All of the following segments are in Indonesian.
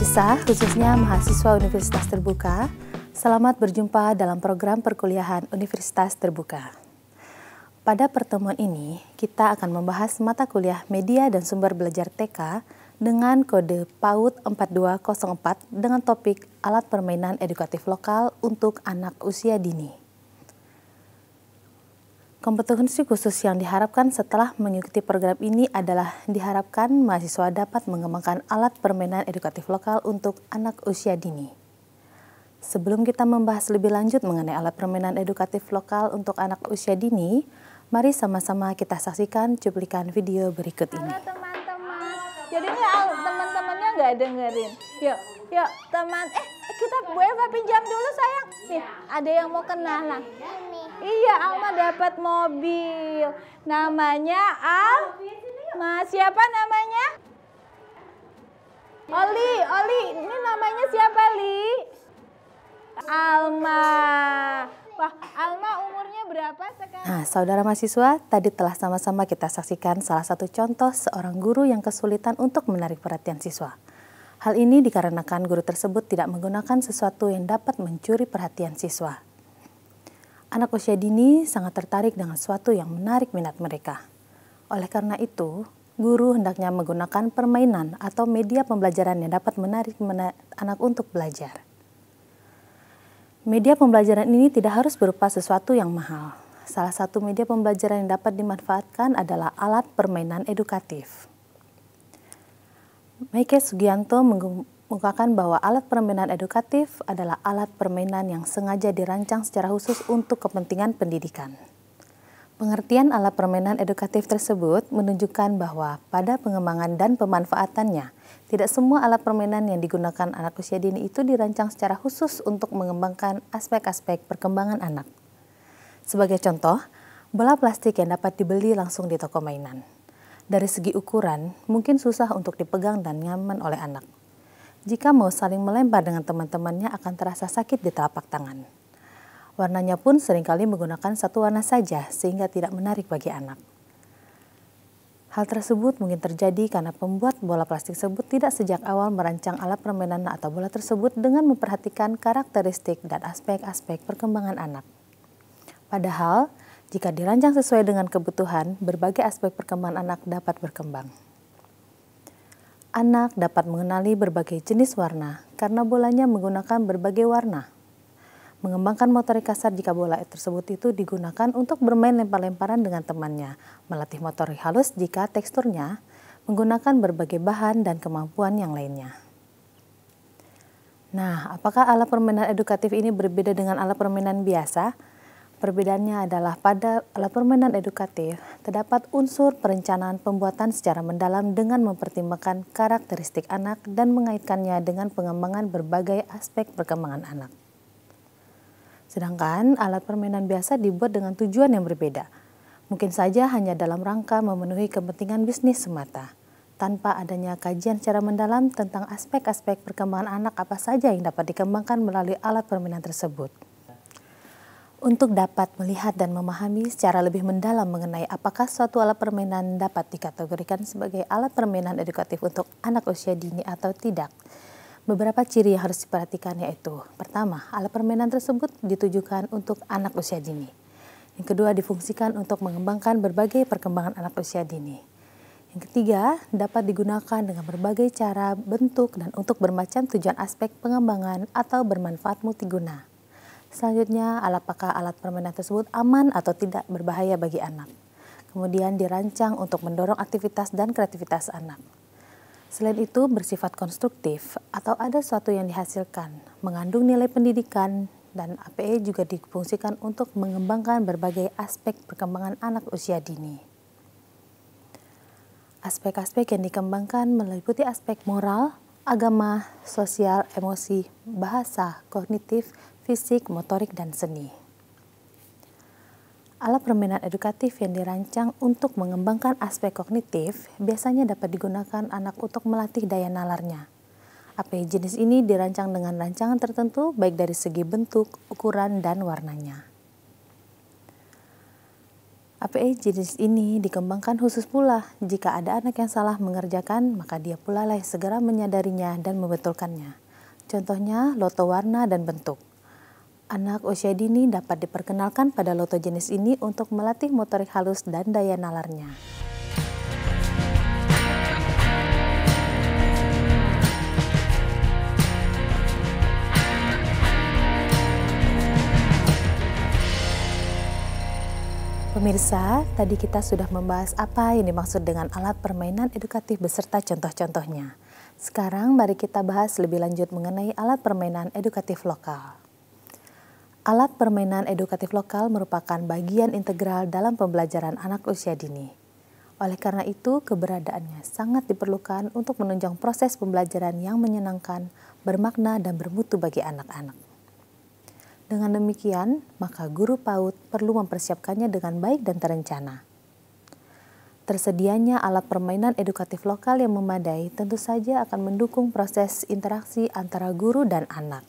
Bisa, khususnya mahasiswa Universitas Terbuka, selamat berjumpa dalam program perkuliahan Universitas Terbuka. Pada pertemuan ini, kita akan membahas mata kuliah media dan sumber belajar TK dengan kode PAUD 4204 dengan topik alat permainan edukatif lokal untuk anak usia dini. Kompetensi khusus yang diharapkan setelah mengikuti program ini adalah diharapkan mahasiswa dapat mengembangkan alat permainan edukatif lokal untuk anak usia dini. Sebelum kita membahas lebih lanjut mengenai alat permainan edukatif lokal untuk anak usia dini, mari sama-sama kita saksikan cuplikan video berikut ini. Halo teman-teman, jadi ini teman-temannya nggak dengerin. Yuk, yuk teman, eh kita boleh Eva pinjam dulu sayang. Nih, iya. ada yang mau kenalan. Iya, iya, Alma dapat mobil. Namanya Al. Mas, siapa namanya? Oli, Oli. Ini namanya siapa, Li? Alma. Wah, Alma umurnya berapa sekarang? Nah, saudara mahasiswa, tadi telah sama-sama kita saksikan salah satu contoh seorang guru yang kesulitan untuk menarik perhatian siswa. Hal ini dikarenakan guru tersebut tidak menggunakan sesuatu yang dapat mencuri perhatian siswa. Anak usia dini sangat tertarik dengan sesuatu yang menarik minat mereka. Oleh karena itu, guru hendaknya menggunakan permainan atau media pembelajaran yang dapat menarik anak untuk belajar. Media pembelajaran ini tidak harus berupa sesuatu yang mahal. Salah satu media pembelajaran yang dapat dimanfaatkan adalah alat permainan edukatif. Maike Sugianto mengungkapkan bahwa alat permainan edukatif adalah alat permainan yang sengaja dirancang secara khusus untuk kepentingan pendidikan. Pengertian alat permainan edukatif tersebut menunjukkan bahwa pada pengembangan dan pemanfaatannya, tidak semua alat permainan yang digunakan anak usia dini itu dirancang secara khusus untuk mengembangkan aspek-aspek perkembangan anak. Sebagai contoh, bola plastik yang dapat dibeli langsung di toko mainan dari segi ukuran mungkin susah untuk dipegang dan nyaman oleh anak. Jika mau saling melempar dengan teman-temannya akan terasa sakit di telapak tangan. Warnanya pun seringkali menggunakan satu warna saja sehingga tidak menarik bagi anak. Hal tersebut mungkin terjadi karena pembuat bola plastik tersebut tidak sejak awal merancang alat permainan atau bola tersebut dengan memperhatikan karakteristik dan aspek-aspek perkembangan anak. Padahal, jika dirancang sesuai dengan kebutuhan, berbagai aspek perkembangan anak dapat berkembang. Anak dapat mengenali berbagai jenis warna karena bolanya menggunakan berbagai warna. Mengembangkan motorik kasar jika bola tersebut itu digunakan untuk bermain lempar-lemparan dengan temannya, melatih motorik halus jika teksturnya menggunakan berbagai bahan dan kemampuan yang lainnya. Nah, apakah alat permainan edukatif ini berbeda dengan alat permainan biasa? Perbedaannya adalah pada alat permainan edukatif, terdapat unsur perencanaan pembuatan secara mendalam dengan mempertimbangkan karakteristik anak dan mengaitkannya dengan pengembangan berbagai aspek perkembangan anak. Sedangkan alat permainan biasa dibuat dengan tujuan yang berbeda. Mungkin saja hanya dalam rangka memenuhi kepentingan bisnis semata, tanpa adanya kajian secara mendalam tentang aspek-aspek perkembangan anak apa saja yang dapat dikembangkan melalui alat permainan tersebut. Untuk dapat melihat dan memahami secara lebih mendalam mengenai apakah suatu alat permainan dapat dikategorikan sebagai alat permainan edukatif untuk anak usia dini atau tidak, beberapa ciri yang harus diperhatikan yaitu pertama, alat permainan tersebut ditujukan untuk anak usia dini. Yang kedua, difungsikan untuk mengembangkan berbagai perkembangan anak usia dini. Yang ketiga, dapat digunakan dengan berbagai cara, bentuk, dan untuk bermacam tujuan aspek pengembangan atau bermanfaat multiguna. Selanjutnya, apakah alat permainan tersebut aman atau tidak berbahaya bagi anak. Kemudian dirancang untuk mendorong aktivitas dan kreativitas anak. Selain itu, bersifat konstruktif atau ada sesuatu yang dihasilkan, mengandung nilai pendidikan, dan APE juga difungsikan untuk mengembangkan berbagai aspek perkembangan anak usia dini. Aspek-aspek yang dikembangkan meliputi aspek moral, agama, sosial, emosi, bahasa, kognitif, fisik, motorik, dan seni. Alat permainan edukatif yang dirancang untuk mengembangkan aspek kognitif biasanya dapat digunakan anak untuk melatih daya nalarnya. API jenis ini dirancang dengan rancangan tertentu baik dari segi bentuk, ukuran, dan warnanya. Ape jenis ini dikembangkan khusus pula jika ada anak yang salah mengerjakan, maka dia pula lah segera menyadarinya dan membetulkannya. Contohnya, loto warna dan bentuk. Anak usia dini dapat diperkenalkan pada loto jenis ini untuk melatih motorik halus dan daya nalarnya. Pemirsa, tadi kita sudah membahas apa yang dimaksud dengan alat permainan edukatif beserta contoh-contohnya. Sekarang mari kita bahas lebih lanjut mengenai alat permainan edukatif lokal. Alat permainan edukatif lokal merupakan bagian integral dalam pembelajaran anak usia dini. Oleh karena itu, keberadaannya sangat diperlukan untuk menunjang proses pembelajaran yang menyenangkan, bermakna, dan bermutu bagi anak-anak. Dengan demikian, maka guru PAUD perlu mempersiapkannya dengan baik dan terencana. Tersedianya alat permainan edukatif lokal yang memadai tentu saja akan mendukung proses interaksi antara guru dan anak.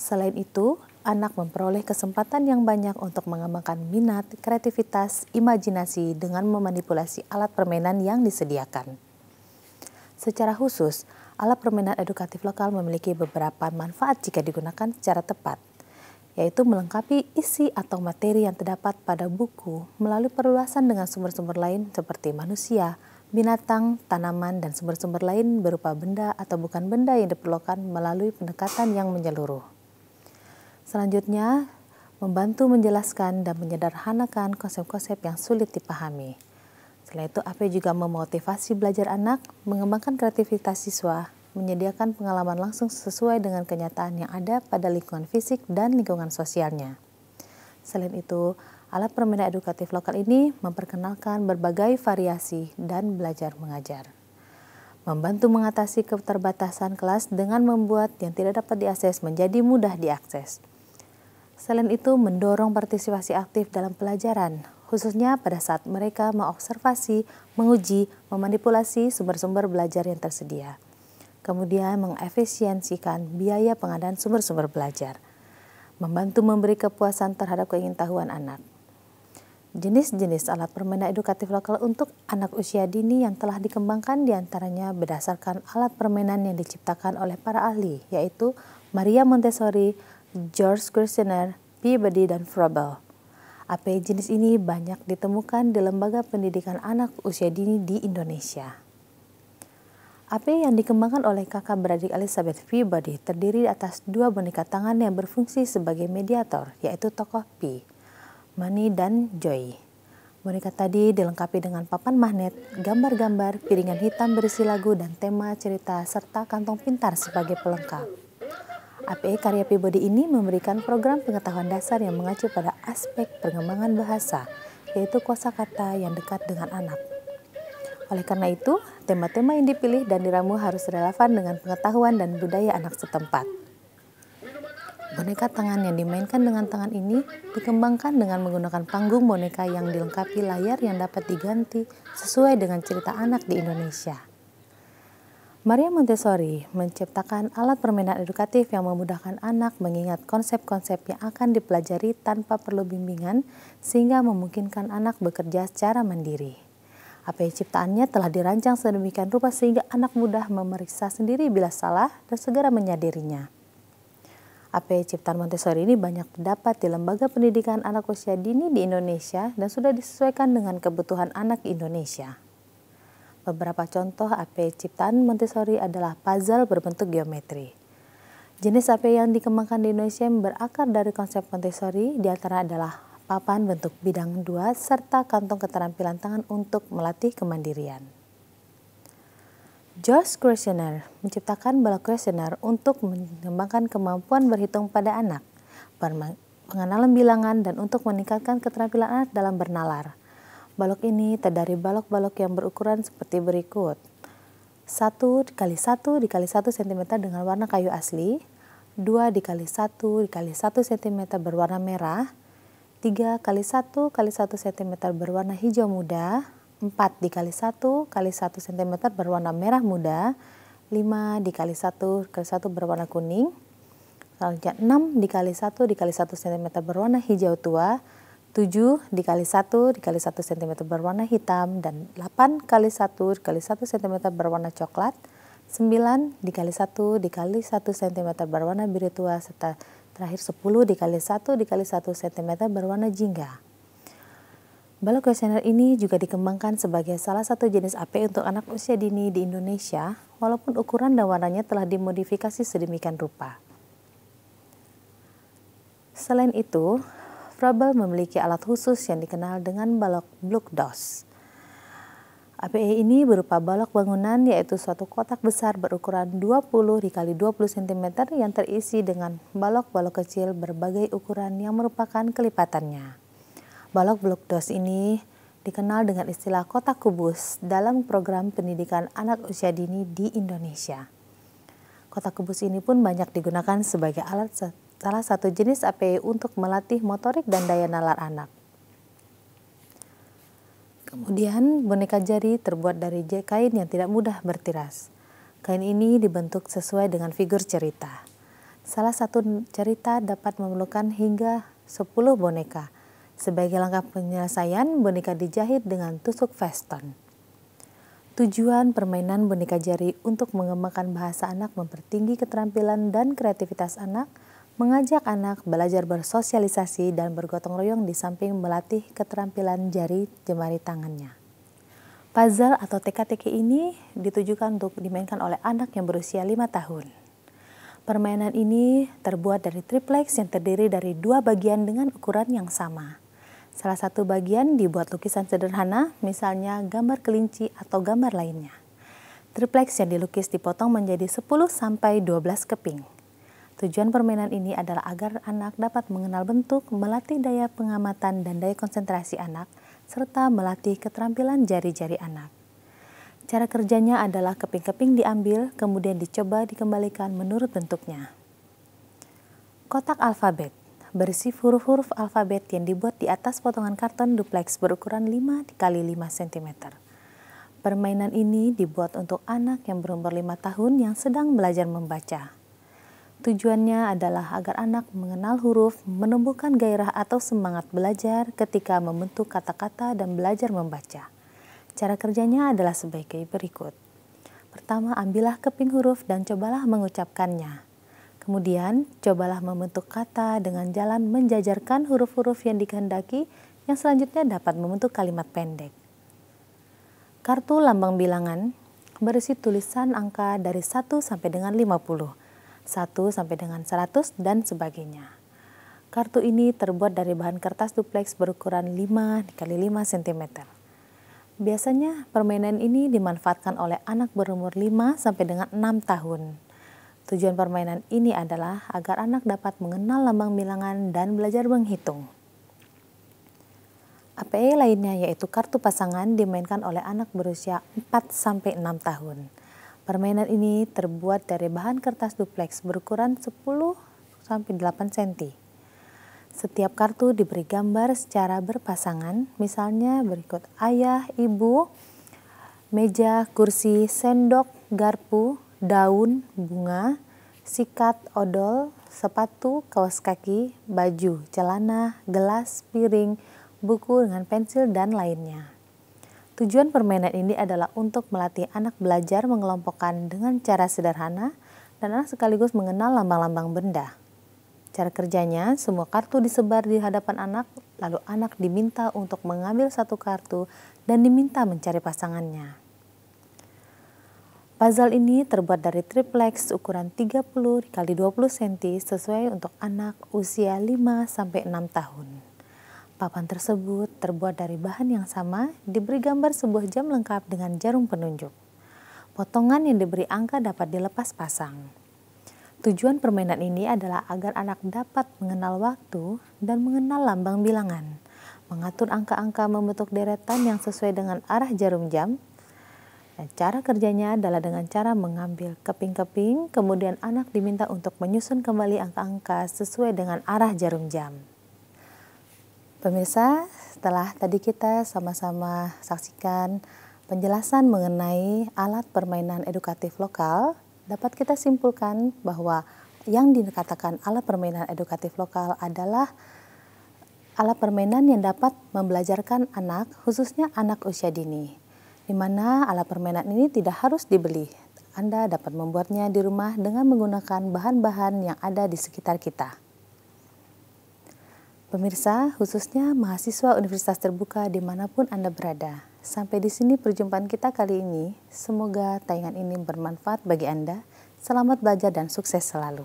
Selain itu, anak memperoleh kesempatan yang banyak untuk mengembangkan minat, kreativitas, imajinasi dengan memanipulasi alat permainan yang disediakan. Secara khusus, alat permainan edukatif lokal memiliki beberapa manfaat jika digunakan secara tepat, yaitu melengkapi isi atau materi yang terdapat pada buku melalui perluasan dengan sumber-sumber lain seperti manusia, binatang, tanaman, dan sumber-sumber lain berupa benda atau bukan benda yang diperlukan melalui pendekatan yang menyeluruh. Selanjutnya, membantu menjelaskan dan menyederhanakan konsep-konsep yang sulit dipahami. Selain itu, AP juga memotivasi belajar anak, mengembangkan kreativitas siswa, menyediakan pengalaman langsung sesuai dengan kenyataan yang ada pada lingkungan fisik dan lingkungan sosialnya. Selain itu, alat permainan edukatif lokal ini memperkenalkan berbagai variasi dan belajar mengajar. Membantu mengatasi keterbatasan kelas dengan membuat yang tidak dapat diakses menjadi mudah diakses Selain itu, mendorong partisipasi aktif dalam pelajaran, khususnya pada saat mereka mengobservasi, menguji, memanipulasi sumber-sumber belajar yang tersedia. Kemudian mengefisiensikan biaya pengadaan sumber-sumber belajar. Membantu memberi kepuasan terhadap keingintahuan anak. Jenis-jenis alat permainan edukatif lokal untuk anak usia dini yang telah dikembangkan diantaranya berdasarkan alat permainan yang diciptakan oleh para ahli, yaitu Maria Montessori, George Kirshner, Peabody, dan Frobel. AP jenis ini banyak ditemukan di lembaga pendidikan anak usia dini di Indonesia. AP yang dikembangkan oleh kakak beradik Elizabeth Peabody terdiri atas dua boneka tangan yang berfungsi sebagai mediator, yaitu tokoh P, Mani dan Joy. Boneka tadi dilengkapi dengan papan magnet, gambar-gambar, piringan hitam berisi lagu dan tema cerita, serta kantong pintar sebagai pelengkap. APE Karya Pribadi ini memberikan program pengetahuan dasar yang mengacu pada aspek pengembangan bahasa, yaitu kuasa kata yang dekat dengan anak. Oleh karena itu, tema-tema yang dipilih dan diramu harus relevan dengan pengetahuan dan budaya anak setempat. Boneka tangan yang dimainkan dengan tangan ini dikembangkan dengan menggunakan panggung boneka yang dilengkapi layar yang dapat diganti sesuai dengan cerita anak di Indonesia. Maria Montessori menciptakan alat permainan edukatif yang memudahkan anak mengingat konsep-konsep yang akan dipelajari tanpa perlu bimbingan sehingga memungkinkan anak bekerja secara mandiri. Apa yang ciptaannya telah dirancang sedemikian rupa sehingga anak mudah memeriksa sendiri bila salah dan segera menyadarinya. AP Ciptaan Montessori ini banyak terdapat di lembaga pendidikan anak usia dini di Indonesia dan sudah disesuaikan dengan kebutuhan anak Indonesia. Beberapa contoh AP ciptaan Montessori adalah puzzle berbentuk geometri. Jenis AP yang dikembangkan di Indonesia yang berakar dari konsep Montessori di diantara adalah papan bentuk bidang dua serta kantong keterampilan tangan untuk melatih kemandirian. George Kirshner menciptakan bola Kirshner untuk mengembangkan kemampuan berhitung pada anak, pengenalan bilangan, dan untuk meningkatkan keterampilan anak dalam bernalar. Balok ini terdiri balok-balok yang berukuran seperti berikut. 1 dikali 1 dikali 1 cm dengan warna kayu asli, 2 dikali 1 dikali 1 cm berwarna merah, 3 kali 1 kali 1 cm berwarna hijau muda, 4 dikali 1 kali 1 cm berwarna merah muda, 5 dikali 1 kali 1 berwarna kuning, selanjutnya 6 dikali 1 dikali 1 cm berwarna hijau tua, 7 dikali 1 dikali 1 cm berwarna hitam dan 8 kali 1 dikali 1 cm berwarna coklat, 9 dikali 1 dikali 1 cm berwarna biru tua serta terakhir 10 dikali 1 dikali 1 cm berwarna jingga. Balok kuesioner ini juga dikembangkan sebagai salah satu jenis AP untuk anak usia dini di Indonesia, walaupun ukuran dan warnanya telah dimodifikasi sedemikian rupa. Selain itu, Prabel memiliki alat khusus yang dikenal dengan balok blukdos. APE ini berupa balok bangunan yaitu suatu kotak besar berukuran 20 x 20 cm yang terisi dengan balok-balok kecil berbagai ukuran yang merupakan kelipatannya. Balok blukdos ini dikenal dengan istilah kotak kubus dalam program pendidikan anak usia dini di Indonesia. Kotak kubus ini pun banyak digunakan sebagai alat salah satu jenis APE untuk melatih motorik dan daya nalar anak. Kemudian boneka jari terbuat dari kain yang tidak mudah bertiras. Kain ini dibentuk sesuai dengan figur cerita. Salah satu cerita dapat memerlukan hingga 10 boneka. Sebagai langkah penyelesaian, boneka dijahit dengan tusuk veston. Tujuan permainan boneka jari untuk mengembangkan bahasa anak mempertinggi keterampilan dan kreativitas anak – mengajak anak belajar bersosialisasi dan bergotong royong di samping melatih keterampilan jari jemari tangannya. Puzzle atau TKTK ini ditujukan untuk dimainkan oleh anak yang berusia 5 tahun. Permainan ini terbuat dari triplex yang terdiri dari dua bagian dengan ukuran yang sama. Salah satu bagian dibuat lukisan sederhana, misalnya gambar kelinci atau gambar lainnya. Triplex yang dilukis dipotong menjadi 10-12 keping. Tujuan permainan ini adalah agar anak dapat mengenal bentuk, melatih daya pengamatan dan daya konsentrasi anak, serta melatih keterampilan jari-jari anak. Cara kerjanya adalah keping-keping diambil, kemudian dicoba dikembalikan menurut bentuknya. Kotak alfabet berisi huruf-huruf alfabet yang dibuat di atas potongan karton duplex berukuran 5 x 5 cm. Permainan ini dibuat untuk anak yang berumur 5 tahun yang sedang belajar membaca. Tujuannya adalah agar anak mengenal huruf, menumbuhkan gairah atau semangat belajar ketika membentuk kata-kata dan belajar membaca. Cara kerjanya adalah sebagai berikut. Pertama, ambillah keping huruf dan cobalah mengucapkannya. Kemudian, cobalah membentuk kata dengan jalan menjajarkan huruf-huruf yang dikehendaki yang selanjutnya dapat membentuk kalimat pendek. Kartu lambang bilangan berisi tulisan angka dari 1 sampai dengan 50 1 sampai dengan 100 dan sebagainya. Kartu ini terbuat dari bahan kertas duplex berukuran 5 x 5 cm. Biasanya permainan ini dimanfaatkan oleh anak berumur 5 sampai dengan 6 tahun. Tujuan permainan ini adalah agar anak dapat mengenal lambang bilangan dan belajar menghitung. APE lainnya yaitu kartu pasangan dimainkan oleh anak berusia 4 sampai 6 tahun. Permainan ini terbuat dari bahan kertas duplex berukuran 10 sampai 8 cm. Setiap kartu diberi gambar secara berpasangan, misalnya berikut ayah, ibu, meja, kursi, sendok, garpu, daun, bunga, sikat, odol, sepatu, kaos kaki, baju, celana, gelas, piring, buku dengan pensil, dan lainnya. Tujuan permainan ini adalah untuk melatih anak belajar mengelompokkan dengan cara sederhana dan anak sekaligus mengenal lambang-lambang benda. Cara kerjanya, semua kartu disebar di hadapan anak, lalu anak diminta untuk mengambil satu kartu dan diminta mencari pasangannya. Puzzle ini terbuat dari triplex ukuran 30 x 20 cm sesuai untuk anak usia 5 6 tahun. Papan tersebut terbuat dari bahan yang sama, diberi gambar sebuah jam lengkap dengan jarum penunjuk. Potongan yang diberi angka dapat dilepas pasang. Tujuan permainan ini adalah agar anak dapat mengenal waktu dan mengenal lambang bilangan, mengatur angka-angka membentuk deretan yang sesuai dengan arah jarum jam. Dan cara kerjanya adalah dengan cara mengambil keping-keping, kemudian anak diminta untuk menyusun kembali angka-angka sesuai dengan arah jarum jam. Pemirsa, setelah tadi kita sama-sama saksikan penjelasan mengenai alat permainan edukatif lokal, dapat kita simpulkan bahwa yang dikatakan alat permainan edukatif lokal adalah alat permainan yang dapat membelajarkan anak, khususnya anak usia dini, di mana alat permainan ini tidak harus dibeli. Anda dapat membuatnya di rumah dengan menggunakan bahan-bahan yang ada di sekitar kita. Pemirsa, khususnya mahasiswa universitas terbuka dimanapun Anda berada. Sampai di sini perjumpaan kita kali ini. Semoga tayangan ini bermanfaat bagi Anda. Selamat belajar dan sukses selalu.